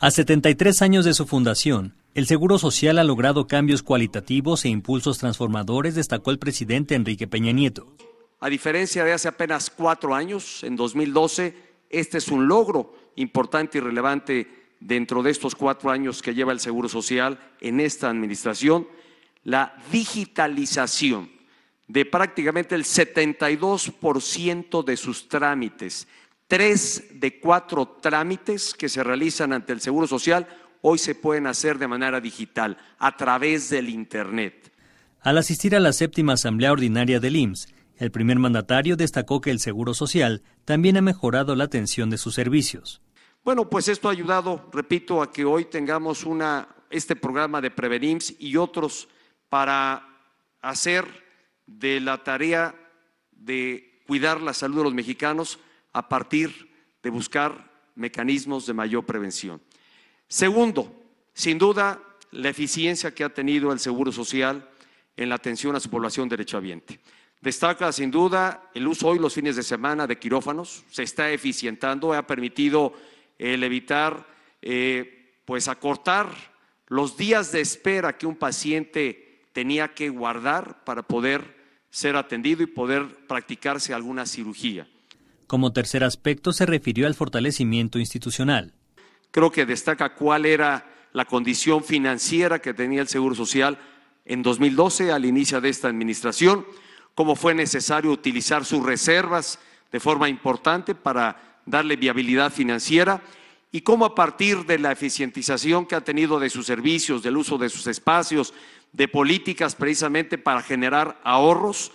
A 73 años de su fundación, el Seguro Social ha logrado cambios cualitativos e impulsos transformadores, destacó el presidente Enrique Peña Nieto. A diferencia de hace apenas cuatro años, en 2012, este es un logro importante y relevante dentro de estos cuatro años que lleva el Seguro Social en esta administración, la digitalización de prácticamente el 72% de sus trámites, Tres de cuatro trámites que se realizan ante el Seguro Social hoy se pueden hacer de manera digital, a través del Internet. Al asistir a la séptima Asamblea Ordinaria del IMSS, el primer mandatario destacó que el Seguro Social también ha mejorado la atención de sus servicios. Bueno, pues esto ha ayudado, repito, a que hoy tengamos una, este programa de Prevenims y otros para hacer de la tarea de cuidar la salud de los mexicanos a partir de buscar mecanismos de mayor prevención. Segundo, sin duda, la eficiencia que ha tenido el Seguro Social en la atención a su población derechohabiente. Destaca sin duda el uso hoy los fines de semana de quirófanos, se está eficientando, ha permitido el evitar, eh, pues acortar los días de espera que un paciente tenía que guardar para poder ser atendido y poder practicarse alguna cirugía. Como tercer aspecto se refirió al fortalecimiento institucional. Creo que destaca cuál era la condición financiera que tenía el Seguro Social en 2012, al inicio de esta administración, cómo fue necesario utilizar sus reservas de forma importante para darle viabilidad financiera y cómo a partir de la eficientización que ha tenido de sus servicios, del uso de sus espacios, de políticas precisamente para generar ahorros,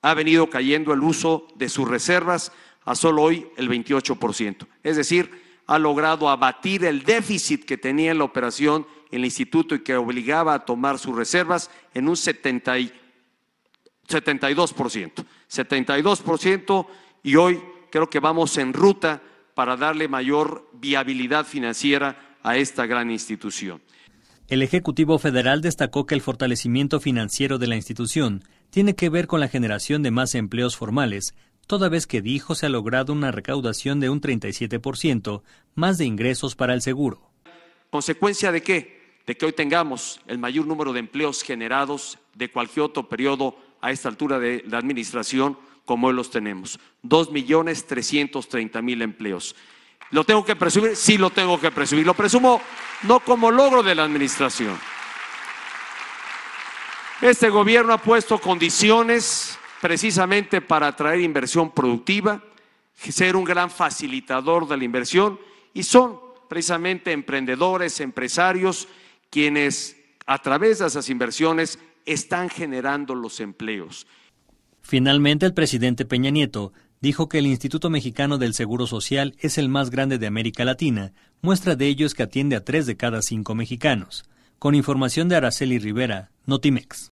ha venido cayendo el uso de sus reservas a solo hoy el 28%. Es decir, ha logrado abatir el déficit que tenía en la operación el instituto y que obligaba a tomar sus reservas en un 70 72%. 72% y hoy creo que vamos en ruta para darle mayor viabilidad financiera a esta gran institución. El Ejecutivo Federal destacó que el fortalecimiento financiero de la institución tiene que ver con la generación de más empleos formales, toda vez que dijo se ha logrado una recaudación de un 37% más de ingresos para el seguro. ¿Consecuencia de qué? De que hoy tengamos el mayor número de empleos generados de cualquier otro periodo a esta altura de la administración como hoy los tenemos. millones mil empleos. ¿Lo tengo que presumir? Sí, lo tengo que presumir. Lo presumo no como logro de la administración. Este gobierno ha puesto condiciones precisamente para atraer inversión productiva, ser un gran facilitador de la inversión y son precisamente emprendedores, empresarios, quienes a través de esas inversiones están generando los empleos. Finalmente, el presidente Peña Nieto dijo que el Instituto Mexicano del Seguro Social es el más grande de América Latina. Muestra de ello que atiende a tres de cada cinco mexicanos. Con información de Araceli Rivera, Notimex.